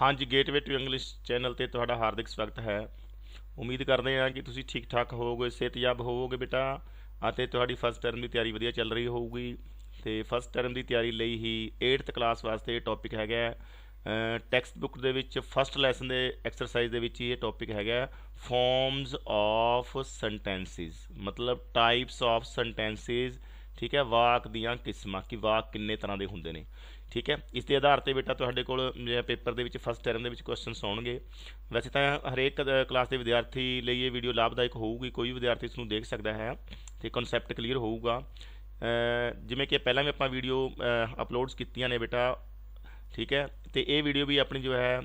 ਹਾਂਜੀ gateway to English channel ਤੇ ਤੁਹਾਡਾ ਹਾਰਦਿਕ ਸਵਾਗਤ ਹੈ ਉਮੀਦ ਕਰਦੇ ਹਾਂ ਕਿ ਤੁਸੀਂ ਠੀਕ ਠਾਕ ਹੋਵੋਗੇ ਸਿਹਤਯਾਬ ਹੋਵੋਗੇ ਬੇਟਾ ਅਤੇ ਤੁਹਾਡੀ ਫਸਟ ਟਰਮ ਦੀ ਤਿਆਰੀ ਵਧੀਆ ਚੱਲ ਰਹੀ ਹੋਊਗੀ ਤੇ ਫਸਟ ਟਰਮ ਦੀ ਤਿਆਰੀ ਲਈ ਹੀ 8th ਕਲਾਸ ਵਾਸਤੇ ਟੌਪਿਕ ਹੈਗਾ ਟੈਕਸਟ ਬੁੱਕ ਦੇ ਵਿੱਚ ਫਸਟ ਲੈਸਨ ਦੇ ਐਕਸਰਸਾਈਜ਼ ਦੇ ਵਿੱਚ ਇਹ ਟੌਪਿਕ ਹੈਗਾ ਫਾਰਮਸ ਆਫ ਸੈਂਟੈਂਸਿਸ ਮਤਲਬ ਟਾਈਪਸ ਆਫ ਸੈਂਟੈਂਸਿਸ ਠੀਕ ਹੈ ਵਾਕ ਦੀਆਂ ਕਿਸਮਾਂ ਕਿ ਵਾਕ ਕਿੰਨੇ ਤਰ੍ਹਾਂ ਦੇ ਹੁੰਦੇ ਨੇ ਠੀਕ ਹੈ ਇਸ ਦੇ ਆਧਾਰ ਤੇ ਬੇਟਾ ਤੁਹਾਡੇ ਕੋਲ ਪੇਪਰ ਦੇ ਵਿੱਚ ਫਸਟ ਟਰਮ ਦੇ ਵਿੱਚ ਕੁਐਸਚਨਸ ਆਉਣਗੇ ਵੈਸੇ ਤਾਂ ਹਰੇਕ ਕਲਾਸ ਦੇ ਵਿਦਿਆਰਥੀ ਲਈ ਇਹ ਵੀਡੀਓ ਲਾਭਦਾਇਕ ਹੋਊਗੀ ਕੋਈ ਵੀ ਵਿਦਿਆਰਥੀ ਇਸ ਨੂੰ ਦੇਖ ਸਕਦਾ ਹੈ ਤੇ ਕਨਸੈਪਟ ਕਲੀਅਰ ਹੋਊਗਾ ਜਿਵੇਂ ਕਿ ਪਹਿਲਾਂ ਵੀ ਆਪਾਂ ਵੀਡੀਓ ਅਪਲੋਡਸ ਕੀਤੀਆਂ ਨੇ ਬੇਟਾ ਠੀਕ ਹੈ ਤੇ ਇਹ ਵੀਡੀਓ ਵੀ ਆਪਣੀ ਜੋ ਹੈ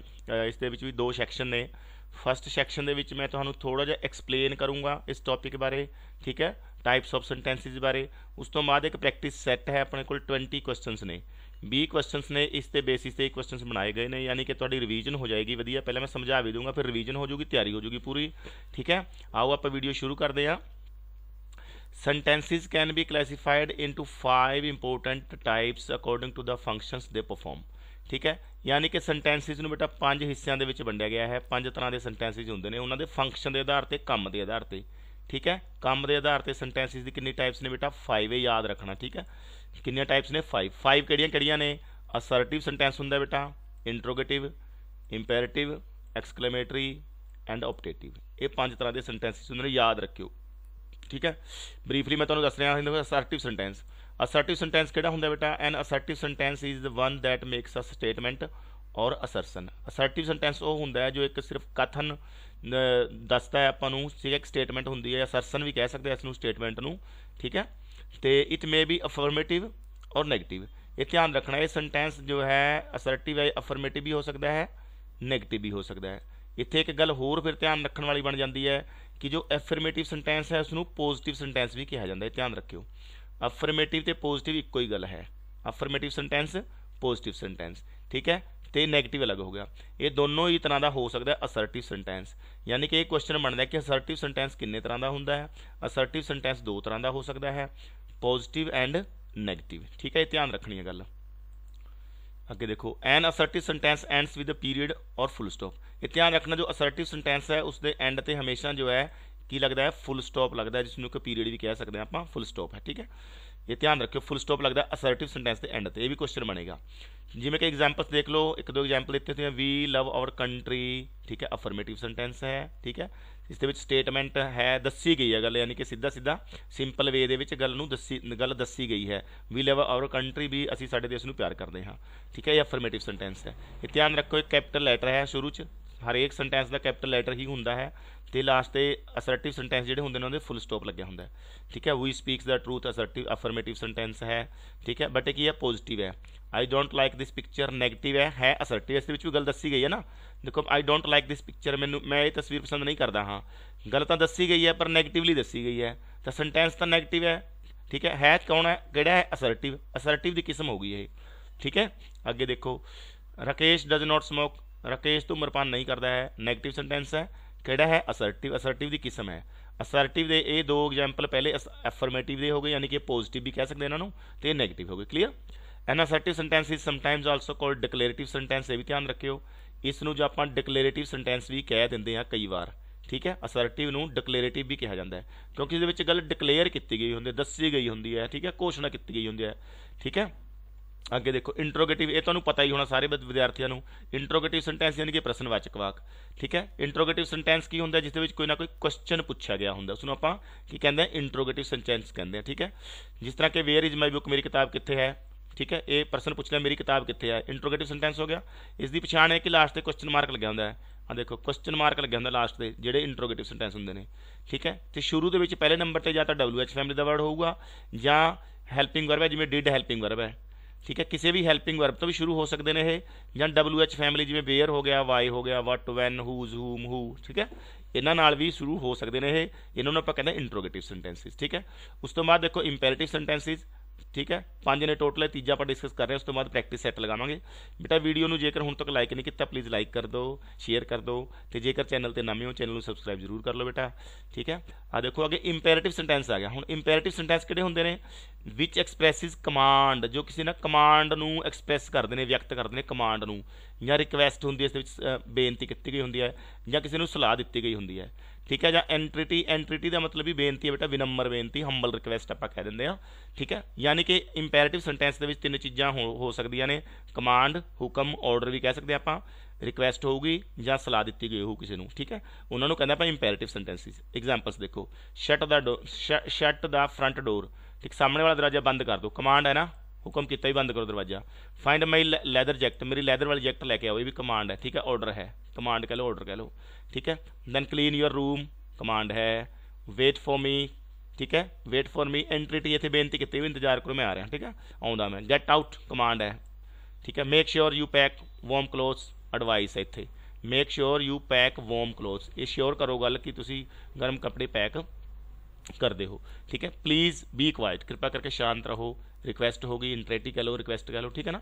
ਇਸ ਦੇ ਵਿੱਚ ਵੀ ਦੋ ਸੈਕਸ਼ਨ ਨੇ ਫਸਟ ਸੈਕਸ਼ਨ ਦੇ ਵਿੱਚ ਮੈਂ ਤੁਹਾਨੂੰ ਥੋੜਾ ਜਿਹਾ ਐਕਸਪਲੇਨ ਕਰੂੰਗਾ ਇਸ ਟੌਪਿਕ ਬਾਰੇ ਠੀਕ ਹੈ ਟਾਈਪਸ ਆਫ ਸੈਂਟੈਂਸਿਸ ਬਾਰੇ ਉਸ ਤੋਂ ਬਾਅਦ ਇੱਕ ਪ੍ਰੈਕਟਿਸ ਸੈੱਟ ਹੈ ਆਪਣੇ ਕੋਲ 20 ਕੁਐਸਚਨਸ ਨੇ 20 ਕੁਐਸਚਨਸ ਨੇ ਇਸ ਤੇ ਬੇਸਿਸ ਤੇ ਕੁਐਸਚਨਸ ਬਣਾਏ ਗਏ ਨੇ ਯਾਨੀ ਕਿ ਤੁਹਾਡੀ ਰਿਵੀਜ਼ਨ ਹੋ ਜਾਏਗੀ ਵਧੀਆ ਪਹਿਲਾਂ ਮੈਂ ਸਮਝਾ ਵੀ ਦੂੰਗਾ ਫਿਰ ਰਿਵੀਜ਼ਨ ਹੋ ਜਾਊਗੀ ਤਿਆਰੀ ਹੋ ਜਾਊਗੀ ਪੂਰੀ ਠੀਕ ਹੈ ਆਓ ਆਪਾਂ ਵੀਡੀਓ ਸ਼ੁਰੂ ਕਰਦੇ ਹਾਂ sentences can be classified into 5 important types according to the functions they perform ਠੀਕ ਹੈ ਯਾਨੀ ਕਿ ਸੈਂਟੈਂਸਸ ਨੂੰ ਬੇਟਾ ਪੰਜ ਹਿੱਸਿਆਂ ਦੇ ਵਿੱਚ ਵੰਡਿਆ ਗਿਆ ਹੈ ਪੰਜ ਤਰ੍ਹਾਂ ਦੇ ਸੈਂਟੈਂਸਸ ਹੁੰਦੇ ਨੇ ਉਹਨਾਂ ਦੇ ਫੰਕਸ਼ਨ ਦੇ ਆਧਾਰ ਤੇ ਕੰਮ ਦੇ ਆਧਾਰ ਤੇ ਠੀਕ ਹੈ ਕੰਮ ਦੇ ਆਧਾਰ ਤੇ ਸੈਂਟੈਂਸਿਸ ਦੀ ਕਿੰਨੀ ਟਾਈਪਸ ਨੇ ਬੇਟਾ 5 ਹੈ ਯਾਦ ਰੱਖਣਾ ਠੀਕ ਹੈ ਕਿੰਨੀਆਂ ਟਾਈਪਸ ਨੇ 5 5 ਕਿਹੜੀਆਂ ਕਿਹੜੀਆਂ ਨੇ ਅਸਰਟਿਵ ਸੈਂਟੈਂਸ ਹੁੰਦਾ ਬੇਟਾ ਇੰਟਰੋਗੇਟਿਵ ਇੰਪੈਰੇਟਿਵ ਐਕਸਕਲੇਮੇਟਰੀ ਐਂਡ ਆਪਟੇਟਿਵ ਇਹ ਪੰਜ ਤਰ੍ਹਾਂ ਦੇ ਸੈਂਟੈਂਸਿਸ ਹੁੰਦੇ ਨੇ ਯਾਦ ਰੱਖਿਓ ਠੀਕ ਹੈ ਬਰੀਫਲੀ ਮੈਂ ਤੁਹਾਨੂੰ ਦੱਸ ਰਿਹਾ ਹਾਂ ਅਸਰਟਿਵ ਸੈਂਟੈਂਸ ਅਸਰਟਿਵ ਸੈਂਟੈਂਸ ਕਿਹੜਾ ਹੁੰਦਾ ਬੇਟਾ an assertive sentence is the one that makes a statement or assertion ਅਸਰਟਿਵ sentence ਉਹ ਹੁੰਦਾ ਹੈ ਜੋ ਇੱਕ ਸਿਰਫ ਕਥਨ ਦੱਸਦਾ ਹੈ ਆਪਾਂ ਨੂੰ ਸਿਰਫ ਇੱਕ ਸਟੇਟਮੈਂਟ ਹੁੰਦੀ ਹੈ ਅਸਰਸ਼ਨ ਵੀ ਕਹਿ ਸਕਦੇ ਇਸ ਨੂੰ ਸਟੇਟਮੈਂਟ ਨੂੰ ਠੀਕ ਹੈ ਤੇ it may be affirmative or negative ਇਹ ਧਿਆਨ ਰੱਖਣਾ ਇਹ ਸੈਂਟੈਂਸ ਜੋ ਹੈ ਅਸਰਟਿਵ ਹੈ ਅਫਰਮੇਟਿਵ ਵੀ ਹੋ ਸਕਦਾ ਹੈ 네ਗੇਟਿਵ ਵੀ ਹੋ ਸਕਦਾ ਹੈ ਇੱਥੇ ਇੱਕ ਗੱਲ ਹੋਰ ਫਿਰ ਧਿਆਨ ਰੱਖਣ ਵਾਲੀ ਬਣ ਜਾਂਦੀ ਹੈ ਕਿ ਜੋ ਅਫਰਮੇਟਿਵ ਸੈਂਟੈਂਸ ਹੈ ਉਸ ਨੂੰ ਪੋਜ਼ਿਟਿਵ ਸੈਂਟੈਂਸ ਵੀ ਕਿਹਾ ਜਾਂਦਾ ਹੈ ਧਿਆਨ ਰੱਖਿਓ ਅਫਰਮੇਟਿਵ ਤੇ ਪੋਜ਼ਿਟਿਵ ਇੱਕੋ ਹੀ ਗੱਲ ਹੈ ਅਫਰਮੇਟਿਵ ਸੈਂਟੈਂਸ ਪੋਜ਼ਿਟਿਵ ਸੈਂਟੈਂਸ ਠੀਕ ਹੈ ਤੇ 네ਗੇਟਿਵ ਅਲੱਗ ਹੋ ਗਿਆ ਇਹ ਦੋਨੋਂ ਹੀ ਤਰ੍ਹਾਂ ਦਾ ਹੋ ਸਕਦਾ ਹੈ ਅਸਰਟਿਵ ਸੈਂਟੈਂਸ ਯਾਨੀ ਕਿ ਇਹ ਕੁਐਸਚਨ ਬਣਦਾ ਹੈ ਕਿ ਅਸਰਟਿਵ ਸੈਂਟੈਂਸ ਕਿੰਨੇ ਤਰ੍ਹਾਂ ਦਾ ਹੁੰਦਾ ਹੈ ਅਸਰਟਿਵ ਸੈਂਟੈਂਸ ਦੋ ਤਰ੍ਹਾਂ ਦਾ ਹੋ ਸਕਦਾ ਹੈ ਪੋਜ਼ਿਟਿਵ ਐਂਡ 네ਗੇਟਿਵ ਠੀਕ ਹੈ ਇਹ ਧਿਆਨ ਰੱਖਣੀ ਹੈ ਗੱਲ ਅੱਗੇ ਦੇਖੋ an assertive sentence ends with a period or full stop ਇਹ ਧਿਆਨ ਰੱਖਣਾ ਜੋ ਅਸਰਟਿਵ ਸੈਂਟੈਂਸ ਹੈ ਉਸ ਦੇ ਐਂਡ ਤੇ ਹਮੇਸ਼ਾ ਜੋ ਹੈ ਕੀ ਲੱਗਦਾ ਹੈ ਫੁੱਲ ਸਟਾਪ ਲੱਗਦਾ ਜਿਸ ਨੂੰ ਕਿ ਪੀਰੀਅਡ ਵੀ ਕਹਿ ਸਕਦੇ ਆ ਆਪਾਂ ਫੁੱਲ ਸਟਾਪ ਹੈ ਠੀਕ ਹੈ ਇਹ ਧਿਆਨ ਰੱਖਿਓ ਫੁੱਲ ਸਟਾਪ ਲੱਗਦਾ ਅਸਰਟਿਵ ਸੈਂਟੈਂਸ ਦੇ ਐਂਡ ਤੇ ਇਹ ਵੀ ਕੁਐਸਚਨ ਬਣੇਗਾ ਜਿਵੇਂ ਕਿ ਐਗਜ਼ਾਮਪਲਸ ਦੇਖ ਲਓ ਇੱਕ ਦੋ ਐਗਜ਼ਾਮਪਲ ਦਿੱਤੇ ਹੋਏ ਆ ਵੀ ਲਵ ਆਵਰ ਕੰਟਰੀ ਠੀਕ ਹੈ ਅਫਰਮੇਟਿਵ ਸੈਂਟੈਂਸ ਹੈ ਠੀਕ ਹੈ ਇਸ ਦੇ ਵਿੱਚ ਸਟੇਟਮੈਂਟ ਹੈ ਦੱਸੀ ਗਈ ਹੈ ਗੱਲ ਯਾਨੀ ਕਿ ਸਿੱਧਾ ਸਿੱਧਾ ਸਿੰਪਲ ਵੇ ਦੇ ਵਿੱਚ ਗੱਲ ਨੂੰ ਦੱਸੀ ਗੱਲ ਦੱਸੀ ਗਈ ਹੈ ਵੀ ਲਵ ਆਵਰ ਕੰਟਰੀ ਵੀ ਅਸੀਂ ਸਾਡੇ ਦੇਸ਼ ਨੂੰ ਪਿਆਰ ਕਰਦੇ ਹਾਂ ਠੀਕ ਹੈ ਇਹ ਅਫਰਮੇਟਿਵ ਸੈਂਟੈਂਸ ਹੈ ਇਹ ਧਿਆਨ ਰੱਖੋ ਇੱਕ ਕੈਪੀਟਲ ਲੈਟਰ ਹੈ ਸ਼ੁਰੂ 'ਚ ਹਰੇਕ ਸੈਂਟੈਂਸ ਦਾ ਕੈਪੀਟਲ ਲੈਟਰ ਹੀ ਹੁੰਦਾ ਹੈ ਤੇ ਲਾਸਟ ਤੇ ਅਸਰਟਿਵ ਸੈਂਟੈਂਸ ਜਿਹੜੇ ਹੁੰਦੇ ਨੇ ਉਹਦੇ ਫੁੱਲ ਸਟਾਪ ਲੱਗਿਆ ਹੁੰਦਾ ਠੀਕ ਹੈ ਵੀ speaks the truth assertive affirmative sentence ਹੈ ਠੀਕ ਹੈ ਬਟ ਇਹ ਕੀ ਹੈ ਪੋਜ਼ਿਟਿਵ ਹੈ I don't like this picture negative ਹੈ ਹੈ ਅਸਰਟਿਵ ਇਸ ਦੇ ਵਿੱਚ ਵੀ ਗੱਲ ਦੱਸੀ ਗਈ ਹੈ ਨਾ ਦੇਖੋ I don't like this picture ਮੈਨੂੰ ਮੈਂ ਇਹ ਤਸਵੀਰ ਪਸੰਦ ਨਹੀਂ ਕਰਦਾ ਹਾਂ ਗੱਲ ਤਾਂ ਦੱਸੀ ਗਈ ਹੈ ਪਰ 네ਗੇਟਿਵਲੀ ਦੱਸੀ ਗਈ ਹੈ ਤਾਂ ਸੈਂਟੈਂਸ ਤਾਂ 네ਗੇਟਿਵ ਹੈ ਠੀਕ ਹੈ ਹੈ ਕੌਣ ਹੈ ਕਿਹੜਾ ਹੈ ਅਸਰਟਿਵ ਅਸਰਟਿਵ ਦੀ ਕਿਸਮ ਹੋ ਗਈ ਇਹ ਠੀਕ ਹੈ ਅੱਗੇ ਦੇਖੋ Rakesh does not smoke Rakesh ਮਰਪਾਨ ਨਹੀਂ ਕਰਦਾ ਹੈ 네ਗੇਟਿਵ ਸੈਂਟੈਂਸ ਹੈ ਕਿਹੜਾ ਹੈ ਅਸਰਟਿਵ ਅਸਰਟਿਵ ਦੀ ਕਿਸਮ ਹੈ ਅਸਰਟਿਵ ਦੇ ਇਹ ਦੋ ਐਗਜ਼ਾਮਪਲ ਪਹਿਲੇ ਅਫਰਮੇਟਿਵ ਦੇ ਹੋ ਗਏ ਯਾਨੀ ਕਿ ਪੋਜ਼ਿਟਿਵ ਵੀ ਕਹਿ ਸਕਦੇ ਇਹਨਾਂ ਨੂੰ ਤੇ ਨੈਗੇਟਿਵ ਹੋ ਗਏ clear an assertive sentence is sometimes also called declarative sentence ਇਹ ਵੀ ਧਿਆਨ ਰੱਖਿਓ ਇਸ ਨੂੰ ਜੋ ਆਪਾਂ ਡਿਕਲੇਰੇਟਿਵ ਸੈਂਟੈਂਸ ਵੀ ਕਹਿ ਦਿੰਦੇ ਆ ਕਈ ਵਾਰ ਠੀਕ ਹੈ ਅਸਰਟਿਵ ਨੂੰ ਡਿਕਲੇਰੇਟਿਵ ਵੀ ਕਿਹਾ ਜਾਂਦਾ ਹੈ ਕਿਉਂਕਿ ਇਹਦੇ ਵਿੱਚ ਗੱਲ ਡਿਕਲੇਅਰ ਕੀਤੀ ਗਈ ਹੁੰਦੀ ਹੈ ਦੱਸੀ ਗਈ ਹੁੰਦੀ ਹੈ ਠੀਕ ਹੈ ਘੋਸ਼ਣਾ ਕੀਤੀ ਗਈ ਹੁੰਦੀ ਹੈ ਠੀਕ ਹੈ ਅੱਗੇ ਦੇਖੋ ਇੰਟਰੋਗੇਟਿਵ ਇਹ ਤੁਹਾਨੂੰ ਪਤਾ ਹੀ ਹੋਣਾ ਸਾਰੇ ਵਿਦਿਆਰਥੀਆਂ ਨੂੰ ਇੰਟਰੋਗੇਟਿਵ ਸੈਂਟੈਂਸ ਯਾਨੀ ਕਿ ਪ੍ਰਸ਼ਨਵਾਚਕ ਵਾਕ ਠੀਕ ਹੈ ਇੰਟਰੋਗੇਟਿਵ ਸੈਂਟੈਂਸ ਕੀ ਹੁੰਦਾ ਜਿਸ ਦੇ ਵਿੱਚ ਕੋਈ ਨਾ ਕੋਈ ਕੁਐਸਚਨ ਪੁੱਛਿਆ ਗਿਆ ਹੁੰਦਾ ਉਸ ਨੂੰ ਆਪਾਂ ਕੀ ਕਹਿੰਦੇ ਆ ਇੰਟਰੋਗੇਟਿਵ ਸੈਂਟੈਂਸ ਕਹਿੰਦੇ ਆ ਠੀਕ ਹੈ ਜਿਸ ਤਰ੍ਹਾਂ ਕਿ ਵੇਅਰ ਇਜ਼ ਮਾਈ ਬੁੱਕ ਮੇਰੀ ਕਿਤਾਬ ਕਿੱਥੇ ਹੈ ਠੀਕ ਹੈ ਇਹ ਪ੍ਰਸ਼ਨ ਪੁੱਛ ਲਿਆ ਮੇਰੀ ਕਿਤਾਬ ਕਿੱਥੇ ਹੈ ਇੰਟਰੋਗੇਟਿਵ ਸੈਂਟੈਂਸ ਹੋ ਗਿਆ ਇਸ ਦੀ ਪਛਾਣ ਹੈ ਕਿ ਲਾਸਟ ਤੇ ਕੁਐਸਚਨ ਮਾਰਕ ਲੱਗਿਆ ਹੁੰਦਾ ਹੈ ਆ ਦੇਖੋ ਕੁਐਸਚਨ ਮਾਰਕ ਲੱਗਿਆ ਹੁੰਦਾ ਲਾਸਟ ਤੇ ਜਿਹੜੇ ਇੰਟਰੋਗੇਟਿਵ ਸੈਂਟੈਂਸ ਹੁੰਦੇ ਨੇ ਠੀਕ ਹੈ ਤੇ ਸ਼ੁਰੂ ਦੇ ਵਿੱਚ ਪਹਿਲੇ ਨੰਬਰ ਤੇ ਜਾਂ ਤਾਂ ਐਚ ਫੈਮਿਲੀ ਦਾ ਵਰਡ ਹੋਊਗਾ ਜਾਂ ਹੈਲਪਿੰਗ ਵਰਬ ਹੈ ਜਿਵੇਂ ਡਿਡ ਹੈਲਪਿੰਗ ਵਰਬ ਹੈ ਠੀਕ ਹੈ ਕਿਸੇ ਵੀ ਹੈਲਪਿੰਗ ਵਰਬ ਤੋਂ ਵੀ ਸ਼ੁਰੂ ਹੋ ਸਕਦੇ ਨੇ ਇਹ ਜਾਂ WH ਫੈਮਿਲੀ ਜਿਵੇਂ ਵੇਅਰ ਹੋ ਗਿਆ ਵਾਈ ਹੋ ਗਿਆ ਵਟ ਵੈਨ ਹੂਜ਼ ਹੂਮ ਹੂ ਠੀਕ ਹੈ ਇਹਨਾਂ ਨਾਲ ਵੀ ਸ਼ੁਰੂ ਹੋ ਸਕਦੇ ਨੇ ਇਹ ਇਹਨਾਂ ਨੂੰ ਆਪਾਂ ਕਹਿੰਦੇ ਇੰਟਰੋਗੇਟਿਵ ਸੈਂਟੈਂਸਿਸ ਠੀਕ ਹੈ ਉਸ ਤੋਂ ਬਾਅਦ ਦੇਖੋ ਇੰਪੈਰੇਟਿਵ ਸੈਂਟੈਂਸਿਸ ਠੀਕ ਹੈ ਪੰਜ ਨੇ ਟੋਟਲ ਹੈ ਤੀਜਾ ਆਪਾਂ ਡਿਸਕਸ ਕਰ ਰਹੇ ਹਾਂ ਉਸ ਤੋਂ ਬਾਅਦ ਪ੍ਰੈਕਟਿਸ ਸੈੱਟ ਲਗਾਵਾਂਗੇ ਬੇਟਾ ਵੀਡੀਓ ਨੂੰ ਜੇਕਰ ਹੁਣ ਤੱਕ ਲਾਈਕ ਨਹੀਂ ਕੀਤਾ ਪਲੀਜ਼ ਲਾਈਕ ਕਰ ਦਿਓ ਸ਼ੇਅਰ ਕਰ ਦਿਓ ਤੇ ਜੇਕਰ ਚੈਨਲ ਤੇ ਨਵੇਂ ਹੋ ਚੈਨਲ ਨੂੰ ਸਬਸਕ੍ਰਾਈਬ ਜ਼ਰੂਰ ਕਰ ਲਓ ਬੇਟਾ ਠੀਕ ਹੈ ਆ ਦੇਖੋ ਅੱਗੇ ਇੰਪੈਰੇਟਿਵ ਸੈਂਟੈਂਸ ਆ ਗਿਆ ਹੁਣ ਇੰਪੈਰੇਟਿਵ ਸੈਂਟੈਂਸ ਕਿਹੜੇ ਹੁੰਦੇ ਨੇ ਵਿਚ ਐਕਸਪ੍ਰੈਸਿਸ ਕਮਾਂਡ ਜੋ ਕਿਸੇ ਨਾ ਕਮਾਂਡ ਨੂੰ ਐਕਸਪ੍ਰੈਸ ਕਰਦੇ ਨੇ ਵਿਅਕਤ ਕਰਦੇ ਨੇ ਕਮਾਂਡ ਨੂੰ ਜਾਂ ਰਿਕਵੈਸਟ ਹੁੰਦੀ ਹੈ ਇਸ ਦੇ ਵਿੱਚ ਬੇਨਤੀ ਕੀਤੀ ਗਈ ਹੁੰਦੀ ਹੈ ਜਾਂ ਕਿਸੇ ਨੂੰ ਸਲਾਹ ਦਿੱਤੀ ਗਈ ਹੁੰਦੀ ਹੈ ਠੀਕ ਹੈ ਜਾਂ ਐਂਟ੍ਰਿਟੀ ਐਂਟ੍ਰਿਟੀ ਦਾ ਮਤਲਬ ਵੀ ਬੇਨਤੀ ਹੈ ਬੇਟਾ ਵਿਨਮਰ ਬੇਨਤੀ ਹੰਬਲ ਰਿਕਵੈਸਟ ਆਪਾਂ ਕਹਿ ਦਿੰਦੇ ਆ ਠੀਕ ਹੈ ਯਾਨੀ ਕਿ ਇੰਪੈਰੇਟਿਵ ਸੈਂਟੈਂਸ ਦੇ ਵਿੱਚ ਤਿੰਨ ਚੀਜ਼ਾਂ ਹੋ ਸਕਦੀਆਂ ਨੇ ਕਮਾਂਡ ਹੁਕਮ ਆਰਡਰ ਵੀ ਕਹਿ ਸਕਦੇ ਆਪਾਂ ਰਿਕਵੈਸਟ ਹੋਊਗੀ ਜਾਂ ਸਲਾਹ ਦਿੱਤੀ ਗਈ ਹੋਊ ਕਿਸੇ ਨੂੰ ਠੀਕ ਹੈ ਉਹਨਾਂ ਨੂੰ ਕਹਿੰਦਾ ਆਪਾਂ ਇੰਪੈਰੇਟਿਵ ਸੈਂਟੈਂਸਿਸ ਐਗਜ਼ਾਮਪਲਸ ਦੇਖੋ shut the shut the front door ਠੀਕ ਸਾਹਮਣੇ ਵਾਲਾ ਦਰਵਾਜ਼ਾ ਬੰਦ ਕਰ ਦਿਓ ਕਮਾਂਡ ਹੈ ਨਾ ਹੁਕਮ ਕੀਤਾ ਹੀ ਬੰਦ ਕਰੋ ਦਰਵਾਜ਼ਾ ਫਾਈਂਡ ਮਾਈ ਲੈਦਰ ਜੈਕਟ ਮੇਰੀ ਲੈਦਰ ਵਾਲੀ ਜੈਕਟ ਲੈ ਕੇ ਆਓ ਇਹ ਵੀ ਕਮਾਂਡ ਹੈ ਠੀਕ ਹੈ ਆਰਡਰ ਹੈ ਕਮਾਂਡ ਕਹ ਲਓ ਆਰਡਰ ਕਹ ਲਓ ਠੀਕ ਹੈ then clean your room command ਹੈ ਵੇਟ ਫॉर ਮੀ ਠੀਕ ਹੈ ਵੇਟ ਫॉर ਮੀ ਐਂਟਰੀ ਇੱਥੇ ਬੇਨਤੀ ਕੀਤੀ ਵੀ ਇੰਤਜ਼ਾਰ ਕਰੋ ਮੈਂ ਆ ਰਿਹਾ ਠੀਕ ਹੈ ਆਉਂਦਾ ਮੈਂ ਗੈਟ ਆਊਟ ਕਮਾਂਡ ਹੈ ਠੀਕ ਹੈ make sure you pack warm clothes advice ਹੈ ਇੱਥੇ make sure you pack warm clothes ਇਹ ਸ਼ੋਰ ਕਰੋ ਗੱਲ ਕਿ ਤੁਸੀਂ ਗਰਮ ਕੱਪੜੇ ਪੈਕ ਕਰਦੇ ਹੋ ਠੀਕ ਹੈ ਪਲੀਜ਼ ਬੀ ਕੁਆਇਟ ਕਿਰਪਾ ਕਰਕੇ ਸ਼ਾਂਤ ਰਹੋ ਰਿਕੁਐਸਟ ਹੋ ਗਈ ਇੰਟਰੇਟਿਵ ਕਹ ਲਓ ਰਿਕੁਐਸਟ ਕਹ ਲਓ ਠੀਕ ਹੈ ਨਾ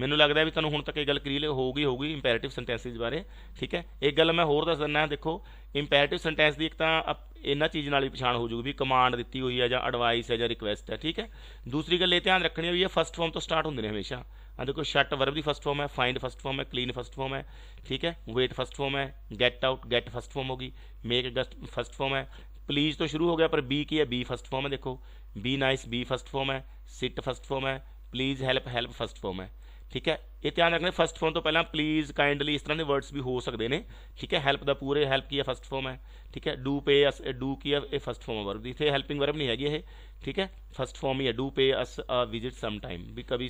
ਮੈਨੂੰ ਲੱਗਦਾ ਵੀ ਤੁਹਾਨੂੰ ਹੁਣ ਤੱਕ ਇਹ ਗੱਲ ਕਲੀਅਰ ਹੋਊਗੀ ਹੋਊਗੀ ਇੰਪੈਰੇਟਿਵ ਸੈਂਟੈਂਸਿਸ ਬਾਰੇ ਠੀਕ ਹੈ ਇੱਕ ਗੱਲ ਮੈਂ ਹੋਰ ਦੱਸ ਦਿੰਦਾ ਦੇਖੋ ਇੰਪੈਰੇਟਿਵ ਸੈਂਟੈਂਸ ਦੀ ਇੱਕ ਤਾਂ ਇਹਨਾਂ ਚੀਜ਼ ਨਾਲ ਹੀ ਪਛਾਣ ਹੋ ਜਾਊਗੀ ਵੀ ਕਮਾਂਡ ਦਿੱਤੀ ਹੋਈ ਹੈ ਜਾਂ ਐਡਵਾਈਸ ਹੈ ਜਾਂ ਰਿਕੁਐਸਟ ਹੈ ਠੀਕ ਹੈ ਦੂਸਰੀ ਗੱਲ ਇਹ ਧਿਆਨ ਰੱਖਣੀ ਹੋਈ ਹੈ ਫਸਟ ਫਾਰਮ ਤੋਂ ਸਟਾਰਟ ਹੁੰਦੇ ਨੇ ਹਮੇਸ਼ਾ ਆ ਦੇਖੋ ਸ਼ਟ ਵਰਬ ਦੀ ਫਸਟ ਫਾਰਮ ਹੈ ਫਾਈਂਡ ਫਸਟ ਫਾਰਮ ਹੈ ਕਲੀਨ ਫਸਟ ਫਾਰਮ ਹੈ ਠੀਕ ਹੈ ਵੇਟ ਫਸਟ ਫਾਰਮ ਹੈ get out get first form ਹੋਗੀ ਮੇਕ ਫਸਟ ਫਾਰਮ ਹੈ ਪਲੀਜ਼ ਤੋਂ ਸ਼ੁਰੂ ਹੋ ਗਿਆ ਪਰ ਬੀ ਕੀ ਹੈ ਬੀ ਫਸਟ ਫਾਰਮ ਹੈ ਦੇਖੋ be nice be first form है सिट फर्स्ट फॉर्म है please help help first form है ਠੀਕ ਹੈ ਇਹ ਧਿਆਨ ਰੱਖਣਾ ਫਸਟ ਫਾਰਮ ਤੋਂ ਪਹਿਲਾਂ ਪਲੀਜ਼ ਕਾਈਂਡਲੀ ਇਸ ਤਰ੍ਹਾਂ ਦੇ ਵਰਡਸ ਵੀ ਹੋ ਸਕਦੇ ਨੇ ਠੀਕ ਹੈ ਹੈਲਪ ਦਾ ਪੂਰੇ ਹੈਲਪ ਕੀ ਹੈ ਫਸਟ ਫਾਰਮ ਹੈ ਠੀਕ ਹੈ ਡੂ ਪੇ ਅਸ ਡੂ ਕੀ ਹੈ ਇਹ ਫਸਟ ਫਾਰਮ ਵਰਬ ਦੀ ਇਥੇ ਹੈਲਪਿੰਗ ਵਰਬ ਨਹੀਂ ਹੈਗੀ ਇਹ ਠੀਕ ਹੈ ਫਸਟ ਫਾਰਮ ਹੀ ਹੈ do pay us a visit some time ਵੀ ਕਦੀ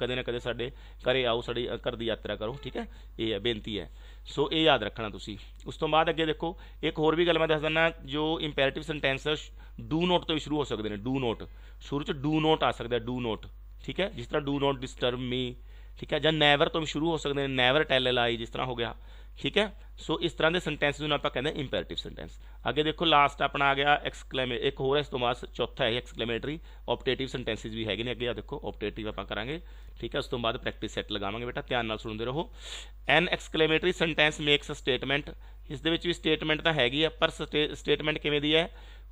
ਕਦੇ ਨਾ ਕਦੇ ਸਾਡੇ ਘਰੇ ਆਓ ਸਾਡੀ ਘਰ ਦੀ ਯਾਤਰਾ ਕਰੋ ਠੀਕ ਹੈ ਇਹ ਹੈ ਬੇਨਤੀ ਹੈ ਸੋ ਇਹ ਯਾਦ ਰੱਖਣਾ ਤੁਸੀਂ ਉਸ ਤੋਂ ਬਾਅਦ ਅੱਗੇ ਦੇਖੋ ਇੱਕ ਹੋਰ ਵੀ ਗੱਲ ਮੈਂ ਦੱਸ ਦਿੰਦਾ ਜੋ ਇੰਪੈਰੇਟਿਵ ਸੈਂਟੈਂਸਸ ਡੂ ਨੋਟ ਤੋਂ ਸ਼ੁਰੂ ਹੋ ਸਕਦੇ ਨੇ ਡੂ ਨੋਟ ਸ਼ੁਰੂ ਚ ਡੂ ਨੋਟ ਆ ਸਕਦਾ ਡੂ ਨੋਟ ਠੀਕ ਹੈ ਜਿਸ ਤਰ੍ਹਾਂ ਡੂ ਨਾਟ ਡਿਸਟਰਬ ਮੀ ਠੀਕ ਹੈ ਜਾਂ ਨੈਵਰ ਤੋਂ ਸ਼ੁਰੂ ਹੋ ਸਕਦੇ ਨੇ ਨੈਵਰ ਟੈਲ ਲਾਈ ਜਿਸ ਤਰ੍ਹਾਂ ਹੋ ਗਿਆ ਠੀਕ ਹੈ ਸੋ ਇਸ ਤਰ੍ਹਾਂ ਦੇ ਸੈਂਟੈਂਸ ਨੂੰ ਆਪਾਂ ਕਹਿੰਦੇ ਇੰਪੈਰੇਟਿਵ ਸੈਂਟੈਂਸ ਅੱਗੇ ਦੇਖੋ ਲਾਸਟ ਆਪਣਾ ਆ ਗਿਆ ਐਕਸਕਲੇਮੇ ਇੱਕ ਹੋਰ ਇਸ ਤੋਂ ਬਾਅਦ ਚੌਥਾ ਹੈ ਐਕਸਕਲੇਮੇਟਰੀ ਆਪਟੇਟਿਵ ਸੈਂਟੈਂਸਿਸ ਵੀ ਹੈਗੇ ਨੇ ਅੱਗੇ ਆ ਦੇਖੋ ਆਪਟੇਟਿਵ ਆਪਾਂ ਕਰਾਂਗੇ ਠੀਕ ਹੈ ਉਸ ਤੋਂ ਬਾਅਦ ਪ੍ਰੈਕਟਿਸ ਸੈੱਟ ਲਗਾਵਾਂਗੇ ਬੇਟਾ ਧਿਆਨ ਨਾਲ ਸੁਣਦੇ ਰਹੋ an exclamatory sentence makes a statement ਇਸ ਦੇ ਵਿੱਚ ਵੀ ਸਟੇਟਮੈਂਟ ਤਾਂ ਹੈਗੀ ਆ ਪਰ ਸਟੇਟਮੈਂਟ ਕਿਵੇਂ ਦੀ ਹੈ